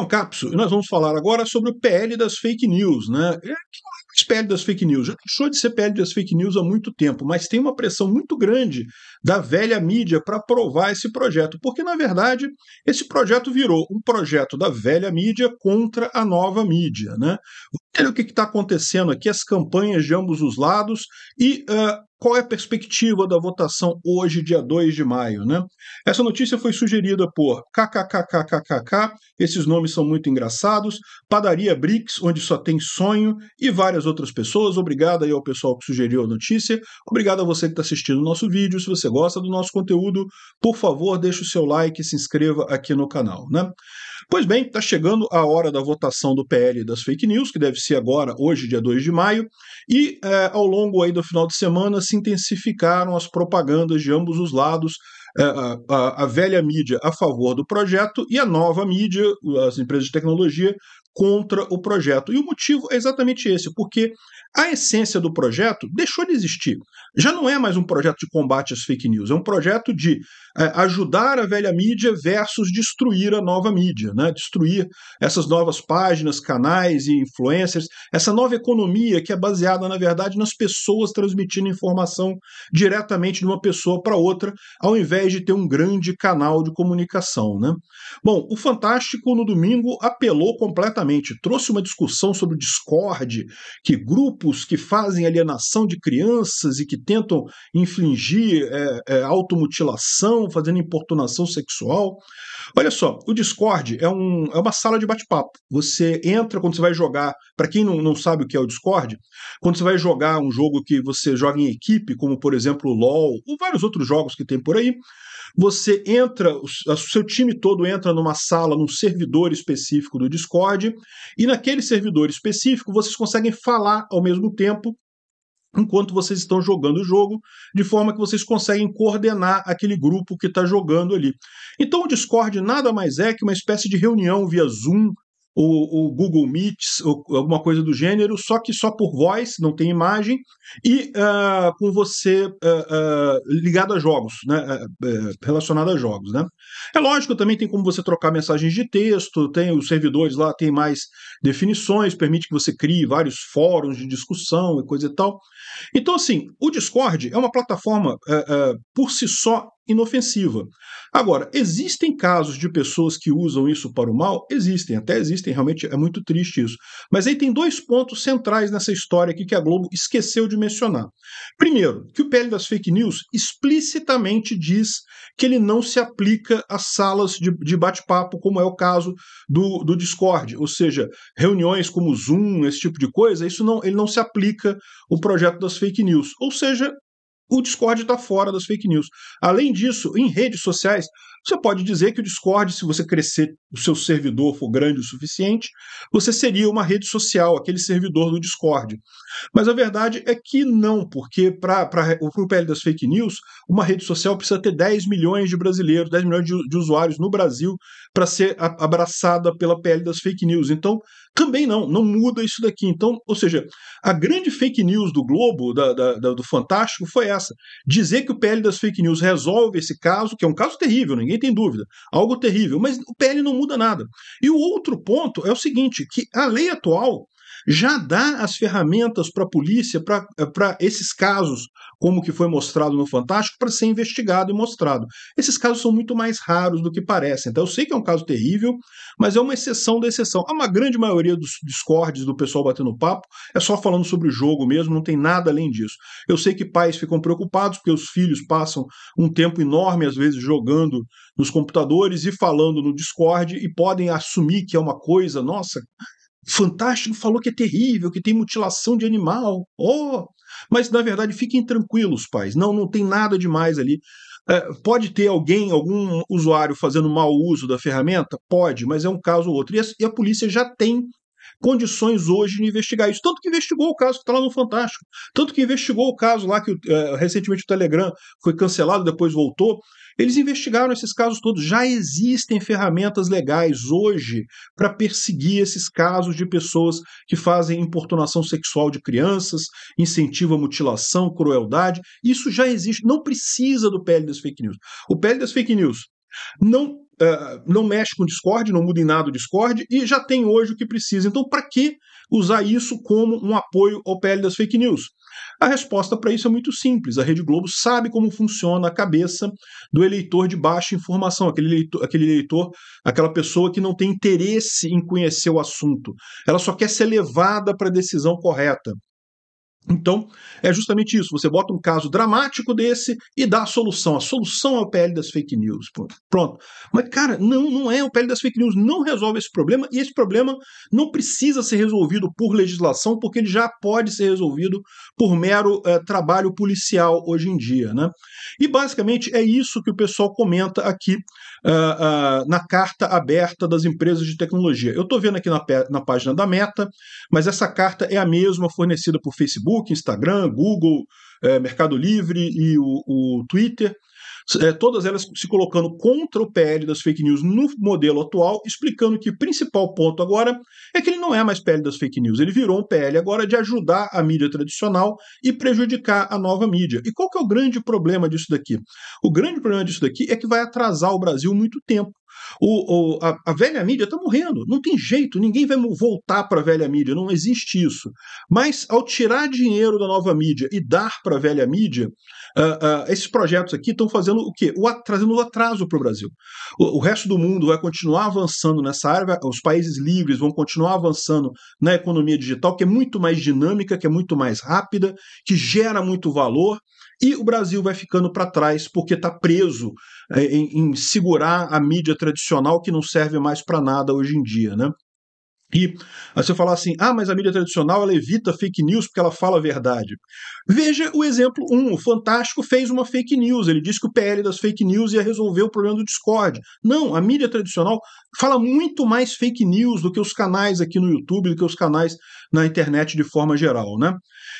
é Capso, e nós vamos falar agora sobre o PL das fake news. Né? Esse é PL das fake news já deixou de ser PL das fake news há muito tempo, mas tem uma pressão muito grande da velha mídia para aprovar esse projeto, porque na verdade esse projeto virou um projeto da velha mídia contra a nova mídia. Né? Olha o que está acontecendo aqui, as campanhas de ambos os lados e ah, qual é a perspectiva da votação hoje, dia 2 de maio, né? Essa notícia foi sugerida por kkkkkk. esses nomes são muito engraçados, Padaria Brix, onde só tem sonho, e várias outras pessoas. Obrigado aí ao pessoal que sugeriu a notícia, obrigado a você que está assistindo o nosso vídeo. Se você gosta do nosso conteúdo, por favor, deixe o seu like e se inscreva aqui no canal, né? Pois bem, está chegando a hora da votação do PL das fake news, que deve ser agora, hoje, dia 2 de maio, e é, ao longo aí do final de semana se intensificaram as propagandas de ambos os lados. É, a, a, a velha mídia a favor do projeto e a nova mídia, as empresas de tecnologia, contra o projeto. E o motivo é exatamente esse, porque a essência do projeto deixou de existir. Já não é mais um projeto de combate às fake news, é um projeto de é, ajudar a velha mídia versus destruir a nova mídia, né? destruir essas novas páginas, canais e influencers, essa nova economia que é baseada, na verdade, nas pessoas transmitindo informação diretamente de uma pessoa para outra, ao invés de ter um grande canal de comunicação. Né? Bom, o Fantástico no domingo apelou completamente trouxe uma discussão sobre o Discord, que grupos que fazem alienação de crianças e que tentam infligir é, é, automutilação, fazendo importunação sexual. Olha só, o Discord é, um, é uma sala de bate-papo. Você entra quando você vai jogar. Para quem não, não sabe o que é o Discord, quando você vai jogar um jogo que você joga em equipe, como por exemplo o LOL, ou vários outros jogos que tem por aí, você entra, o seu time todo entra numa sala, num servidor específico do Discord, e naquele servidor específico vocês conseguem falar ao mesmo tempo enquanto vocês estão jogando o jogo, de forma que vocês conseguem coordenar aquele grupo que está jogando ali. Então o Discord nada mais é que uma espécie de reunião via Zoom o, o Google Meets, ou alguma coisa do gênero, só que só por voz, não tem imagem, e uh, com você uh, uh, ligado a jogos, né, relacionado a jogos. Né? É lógico, também tem como você trocar mensagens de texto, tem os servidores lá, tem mais definições, permite que você crie vários fóruns de discussão e coisa e tal. Então, assim, o Discord é uma plataforma uh, uh, por si só inofensiva. Agora, existem casos de pessoas que usam isso para o mal? Existem, até existem, realmente é muito triste isso. Mas aí tem dois pontos centrais nessa história aqui que a Globo esqueceu de mencionar. Primeiro, que o PL das fake news explicitamente diz que ele não se aplica às salas de, de bate-papo, como é o caso do, do Discord, ou seja, reuniões como Zoom, esse tipo de coisa, isso não, ele não se aplica o projeto das das fake news. Ou seja, o Discord está fora das fake news. Além disso, em redes sociais, você pode dizer que o Discord, se você crescer, o seu servidor for grande o suficiente, você seria uma rede social, aquele servidor do Discord. Mas a verdade é que não, porque para o PL das fake news, uma rede social precisa ter 10 milhões de brasileiros, 10 milhões de, de usuários no Brasil para ser a, abraçada pela PL das fake news. Então, também não, não muda isso daqui. Então, ou seja, a grande fake news do Globo, da, da, da, do Fantástico, foi essa. Dizer que o PL das fake news resolve esse caso, que é um caso terrível, ninguém ninguém tem dúvida. Algo terrível, mas o PL não muda nada. E o outro ponto é o seguinte, que a lei atual já dá as ferramentas para a polícia, para eh, esses casos, como que foi mostrado no Fantástico, para ser investigado e mostrado. Esses casos são muito mais raros do que parecem. Então, eu sei que é um caso terrível, mas é uma exceção da exceção. Há uma grande maioria dos discordes do pessoal batendo papo é só falando sobre o jogo mesmo, não tem nada além disso. Eu sei que pais ficam preocupados porque os filhos passam um tempo enorme, às vezes, jogando nos computadores e falando no Discord e podem assumir que é uma coisa, nossa, Fantástico falou que é terrível, que tem mutilação de animal. Oh! Mas na verdade, fiquem tranquilos, pais. Não, não tem nada demais ali. É, pode ter alguém, algum usuário fazendo mau uso da ferramenta? Pode, mas é um caso ou outro. E a, e a polícia já tem condições hoje de investigar isso. Tanto que investigou o caso que está lá no Fantástico, tanto que investigou o caso lá que eh, recentemente o Telegram foi cancelado, depois voltou. Eles investigaram esses casos todos. Já existem ferramentas legais hoje para perseguir esses casos de pessoas que fazem importunação sexual de crianças, incentivam mutilação, crueldade. Isso já existe. Não precisa do PL das fake news. O PL das fake news não ah, não mexe com Discord, não muda em nada o Discord e já tem hoje o que precisa. Então, para que usar isso como um apoio ao PL das fake news? A resposta para isso é muito simples. A Rede Globo sabe como funciona a cabeça do eleitor de baixa informação, aquele eleitor, aquele eleitor, aquela pessoa que não tem interesse em conhecer o assunto. Ela só quer ser levada para a decisão correta. Então, é justamente isso. Você bota um caso dramático desse e dá a solução. A solução é o PL das fake news. Pronto. Mas, cara, não, não é o PL das fake news. Não resolve esse problema e esse problema não precisa ser resolvido por legislação, porque ele já pode ser resolvido por mero é, trabalho policial hoje em dia. Né? E, basicamente, é isso que o pessoal comenta aqui uh, uh, na carta aberta das empresas de tecnologia. Eu estou vendo aqui na, na página da Meta, mas essa carta é a mesma fornecida por Facebook. Facebook, Instagram, Google, é, Mercado Livre e o, o Twitter. É, todas elas se colocando contra o PL das fake news no modelo atual, explicando que o principal ponto agora é que ele não é mais PL das fake news, ele virou um PL agora de ajudar a mídia tradicional e prejudicar a nova mídia. E qual que é o grande problema disso daqui? O grande problema disso daqui é que vai atrasar o Brasil muito tempo. O, o a, a, velha mídia está morrendo, não tem jeito, ninguém vai voltar para a velha mídia, não existe isso. Mas ao tirar dinheiro da nova mídia e dar para a velha mídia, Uh, uh, esses projetos aqui estão fazendo o quê? O, trazendo o atraso para o Brasil. O, resto do mundo vai continuar avançando nessa área, os países livres vão continuar avançando na economia digital, que é muito mais dinâmica, que é muito mais rápida, que gera muito valor. E o Brasil vai ficando para trás porque está preso é, em, em, segurar a mídia tradicional que não serve mais para nada hoje em dia. Né? E aí você falar assim, ah, mas a mídia tradicional ela evita fake news porque ela fala a verdade. Veja o exemplo 1, um, o Fantástico fez uma fake news, ele disse que o PL das fake news ia resolver o problema do Discord. Não, a mídia tradicional fala muito mais fake news do que os canais aqui no YouTube, do que os canais na internet de forma geral, né?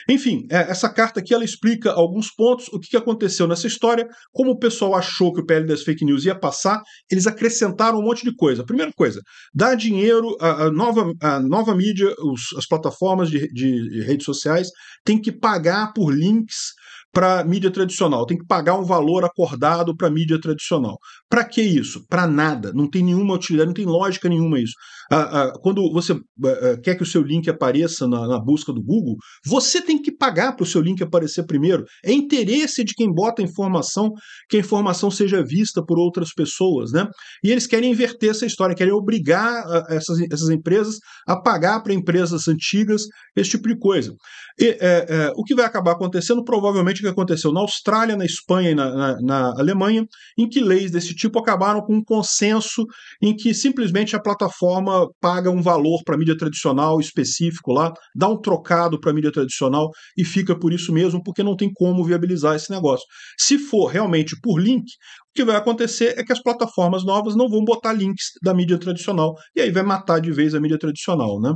Enfim, é, essa carta aqui ela explica alguns pontos, o que aconteceu nessa história, como o pessoal achou que o PL das fake news ia passar, eles acrescentaram um monte de coisa. Primeira coisa, dar dinheiro a nova, a nova mídia, os, as plataformas de, de, de redes sociais, tem que pagar por links para mídia tradicional, tem que pagar um valor acordado para mídia tradicional. Para que isso? Para nada. Não tem nenhuma utilidade, não tem lógica nenhuma isso. Ah, ah, quando você ah, quer que o seu link apareça na, na busca do Google, você tem que pagar para o seu link aparecer primeiro. É interesse de quem bota a informação que a informação seja vista por outras pessoas, né? E eles querem inverter essa história, querem obrigar eh, essas, essas empresas a pagar para empresas antigas esse tipo de coisa. E, é, é, o que vai acabar acontecendo provavelmente que aconteceu na Austrália, na Espanha e na, na, na Alemanha, em que leis desse tipo acabaram com um consenso em que simplesmente a plataforma paga um valor para a mídia tradicional específico lá, dá um trocado para a mídia tradicional e fica por isso mesmo, porque não tem como viabilizar esse negócio. Se for realmente por link, o que vai acontecer é que as plataformas novas não vão botar links da mídia tradicional, e aí vai matar de vez a mídia tradicional, né?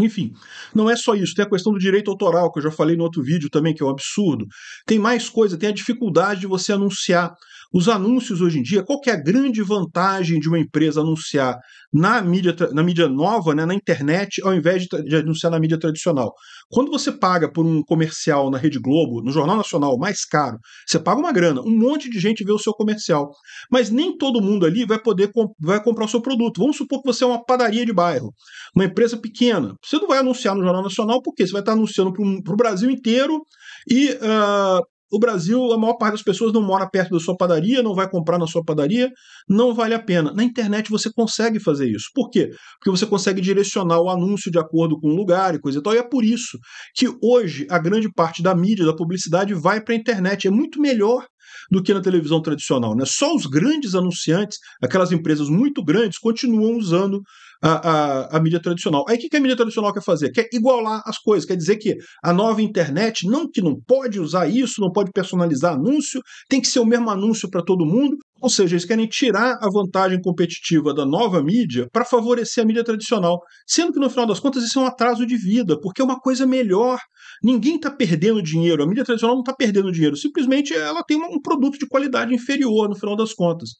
Enfim, não é só isso. Tem a questão do direito autoral, que eu já falei no outro vídeo também, que é um absurdo. Tem mais coisa, tem a dificuldade de você anunciar os anúncios hoje em dia, qual que é a grande vantagem de uma empresa anunciar na mídia, na mídia nova, né, na internet, ao invés de, de anunciar na mídia tradicional? Quando você paga por um comercial na Rede Globo, no Jornal Nacional, mais caro, você paga uma grana, um monte de gente vê o seu comercial. Mas nem todo mundo ali vai poder comp vai comprar o seu produto. Vamos supor que você é uma padaria de bairro, uma empresa pequena. Você não vai anunciar no Jornal Nacional porque você vai estar anunciando para o Brasil inteiro e uh, o Brasil, a maior parte das pessoas não mora perto da sua padaria, não vai comprar na sua padaria, não vale a pena. Na internet você consegue fazer isso. Por quê? Porque você consegue direcionar o anúncio de acordo com o lugar e coisa e tal. E é por isso que hoje a grande parte da mídia, da publicidade vai para a internet. É muito melhor do que na televisão tradicional. Né? Só os grandes anunciantes, aquelas empresas muito grandes, continuam usando a, a, a mídia tradicional. Aí o que, que a mídia tradicional quer fazer? Quer igualar as coisas, quer dizer que a nova internet, não que não pode usar isso, não pode personalizar anúncio, tem que ser o mesmo anúncio para todo mundo, ou seja, eles querem tirar a vantagem competitiva da nova mídia para favorecer a mídia tradicional. Sendo que, no final das contas, isso é um atraso de vida, porque é uma coisa melhor. Ninguém está perdendo dinheiro, a mídia tradicional não está perdendo dinheiro, simplesmente ela tem um produto de qualidade inferior, no final das contas.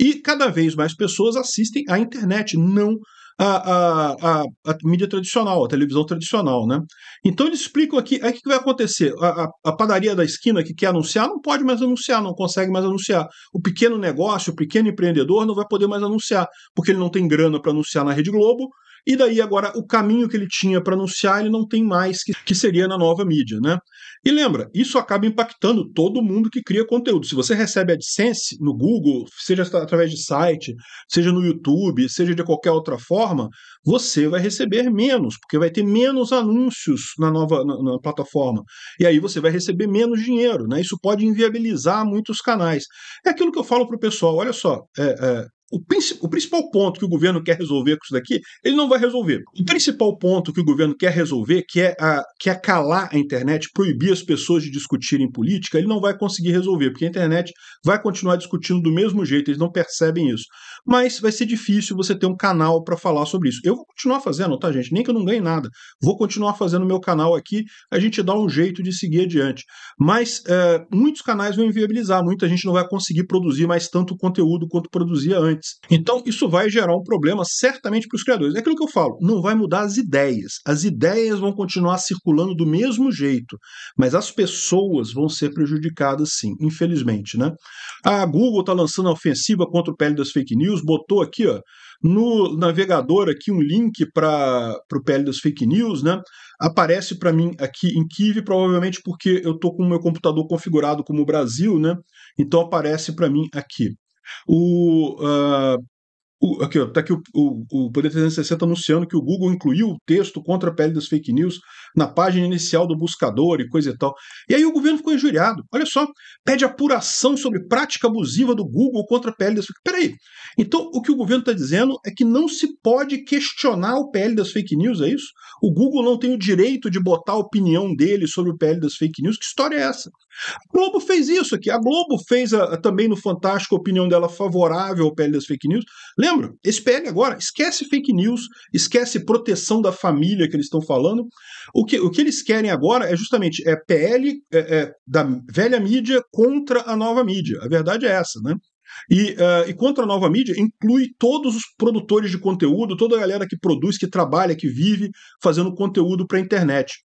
E cada vez mais pessoas assistem à internet, não a, a, a, mídia tradicional, a televisão tradicional, né? Então eles explicam aqui, aí o que vai acontecer? A, a, padaria da esquina que quer anunciar não pode mais anunciar, não consegue mais anunciar. O pequeno negócio, o pequeno empreendedor não vai poder mais anunciar, porque ele não tem grana para anunciar na Rede Globo, e daí agora o caminho que ele tinha para anunciar ele não tem mais, que, que seria na nova mídia, né? E lembra, isso acaba impactando todo mundo que cria conteúdo. Se você recebe AdSense no Google, seja através de site, seja no YouTube, seja de qualquer outra forma, você vai receber menos, porque vai ter menos anúncios na nova na, na plataforma. E aí você vai receber menos dinheiro. Né? Isso pode inviabilizar muitos canais. É aquilo que eu falo para o pessoal: olha só, é, é, o, principal ponto que o governo quer resolver com isso daqui, ele não vai resolver. O principal ponto que o governo quer resolver, que é, a, que é calar a internet, proibir as pessoas de discutirem política, ele não vai conseguir resolver, porque a internet vai continuar discutindo do mesmo jeito, eles não percebem isso mas vai ser difícil você ter um canal para falar sobre isso. Eu vou continuar fazendo, tá, gente? Nem que eu não ganhe nada. Vou continuar fazendo meu canal aqui, a gente dá um jeito de seguir adiante. Mas é, muitos canais vão inviabilizar, muita gente não vai conseguir produzir mais tanto conteúdo quanto produzia antes. Então, isso vai gerar um problema certamente para os criadores. É aquilo que eu falo, não vai mudar as ideias. As ideias vão continuar circulando do mesmo jeito, mas as pessoas vão ser prejudicadas sim, infelizmente, né? A ah, Google está lançando a ofensiva contra o pele das fake news botou aqui, ó, no navegador aqui um link para o PL das Fake News, né? Aparece para mim aqui em Kiev provavelmente porque eu tô com o meu computador configurado como Brasil, né? Então aparece para mim aqui. O, uh, aqui, ó, tá aqui o, o, o Poder 360 anunciando que o Google incluiu o texto contra a pele das fake news na página inicial do buscador e coisa e tal. E aí o governo ficou injuriado. Olha só, pede apuração sobre prática abusiva do Google contra a pele das fake news. Peraí. Então, o que o governo está dizendo é que não se pode questionar o PL das fake news, é isso? O Google não tem o direito de botar a opinião dele sobre o PL das fake news? Que história é essa? A Globo fez isso aqui. A Globo fez a, ah, a, também no Fantástico a opinião dela favorável ao PL das fake news. Lembra? lembra. Eles agora, esquece fake news, esquece proteção da família que eles estão falando. O que, o que eles querem agora é justamente é PL é, é, da velha mídia contra a nova mídia. A verdade é essa, né? E, uh, e, contra a nova mídia inclui todos os produtores de conteúdo, toda a galera que produz, que trabalha, que vive fazendo conteúdo para a internet.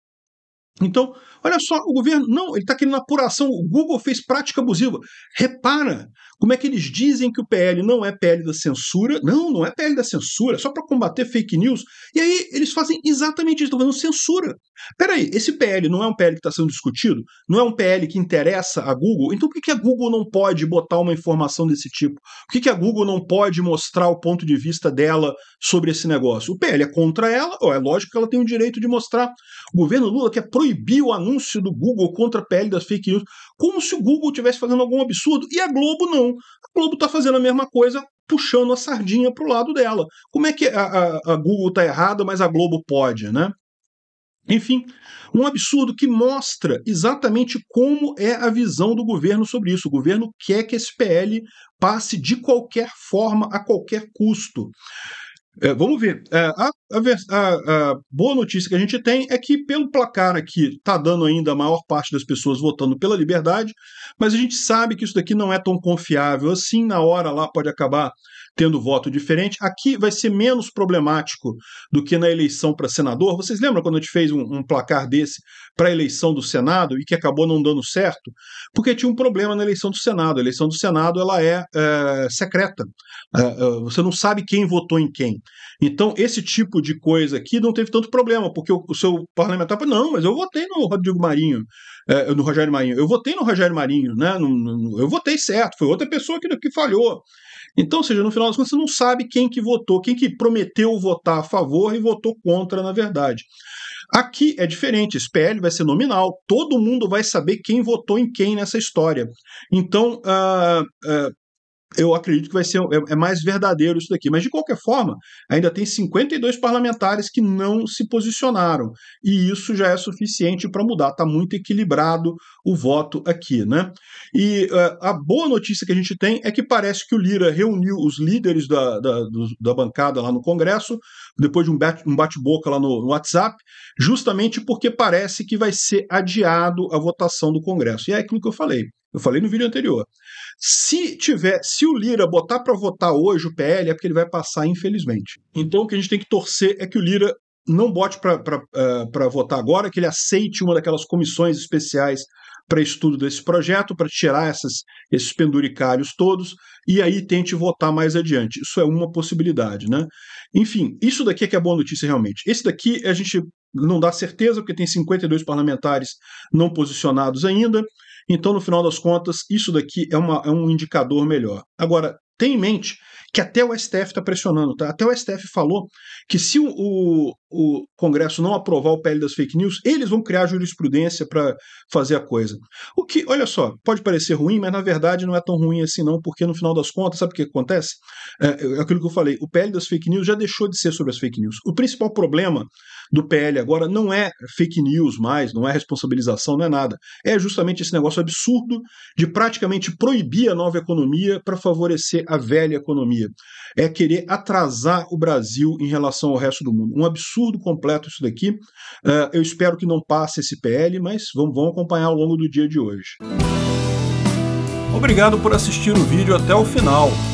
Então, Olha só, o governo, não, ele está querendo apuração. O Google fez prática abusiva. Repara como é que eles dizem que o PL não é PL da censura. Não, não é PL da censura, é só para combater fake news. E aí eles fazem exatamente isso, estão fazendo censura. Peraí, esse PL não é um PL que está sendo discutido? Não é um PL que interessa a Google? Então por que, que a Google não pode botar uma informação desse tipo? Por que, que a Google não pode mostrar o ponto de vista dela sobre esse negócio? O PL é contra ela, é lógico que ela tem o direito de mostrar. O governo Lula quer proibir o anúncio anúncio do Google contra a pele das fake news, como se o Google estivesse fazendo algum absurdo, e a Globo não. A Globo está fazendo a mesma coisa, puxando a sardinha para o lado dela. Como é que a, a, a Google está errada, mas a Globo pode, né? Enfim, um absurdo que mostra exatamente como é a visão do governo sobre isso. O governo quer que esse PL passe de qualquer forma, a qualquer custo. É, vamos ver. É, a, a, a, boa notícia que a gente tem é que, pelo placar aqui, está dando ainda a maior parte das pessoas votando pela liberdade, mas a gente sabe que isso daqui não é tão confiável assim. Na hora lá pode acabar tendo voto diferente. Aqui vai ser menos problemático do que na eleição para senador. Vocês lembram quando a gente fez um, um placar desse para a eleição do Senado e que acabou não dando certo? Porque tinha um problema na eleição do Senado. A eleição do Senado ela é, é secreta. É, é, você não sabe quem votou em quem. Então, esse tipo de coisa aqui não teve tanto problema, porque o, o seu parlamentar falou: não, mas eu votei no Rodrigo Marinho, é, no Rogério Marinho. Eu votei no Rogério Marinho, né? No, no, eu votei certo, foi outra pessoa que, que falhou. Então, seja, no final final das contas você não sabe quem que votou, quem que prometeu votar a favor e votou contra, na verdade. Aqui é diferente, esse PL vai ser nominal, todo mundo vai saber quem votou em quem nessa história. Então, uh, uh, eu acredito que vai ser é, é, mais verdadeiro isso daqui. Mas, de qualquer forma, ainda tem 52 parlamentares que não se posicionaram. E isso já é suficiente para mudar. Está muito equilibrado o voto aqui. Né? E uh, a boa notícia que a gente tem é que parece que o Lira reuniu os líderes da, da, da bancada lá no Congresso, depois de um bate-boca lá no, no WhatsApp, justamente porque parece que vai ser adiado a votação do Congresso. E é aquilo que eu falei eu falei no vídeo anterior. Se tiver, se o Lira botar para votar hoje o PL, é porque ele vai passar, infelizmente. Então o que a gente tem que torcer é que o Lira não bote para uh, é, votar agora, que ele aceite uma daquelas comissões especiais para estudo desse projeto, para tirar essas, esses penduricários todos, e aí tente votar mais adiante. Isso é uma possibilidade, né? Enfim, isso daqui é que é boa notícia realmente. Esse daqui a gente não dá certeza, porque tem 52 parlamentares não posicionados ainda. Então, no final das contas, isso daqui é, uma, é um indicador melhor. Agora, tenha em mente que até o STF está pressionando, tá? Até o STF falou que se o, o, o, Congresso não aprovar o PL das fake news, eles vão criar jurisprudência para fazer a coisa. O que, olha só, pode parecer ruim, mas na verdade não é tão ruim assim não, porque no final das contas, sabe o que acontece? É, é aquilo que eu falei, o PL das fake news já deixou de ser sobre as fake news. O principal problema do PL agora não é fake news mais, não é responsabilização, não é nada. É justamente esse negócio absurdo de praticamente proibir a nova economia para favorecer a velha economia. É querer atrasar o Brasil em relação ao resto do mundo. Um absurdo completo isso daqui. Uh, eu espero que não passe esse PL, mas vamos, vamos acompanhar ao longo do dia de hoje. Obrigado por assistir o vídeo até o final.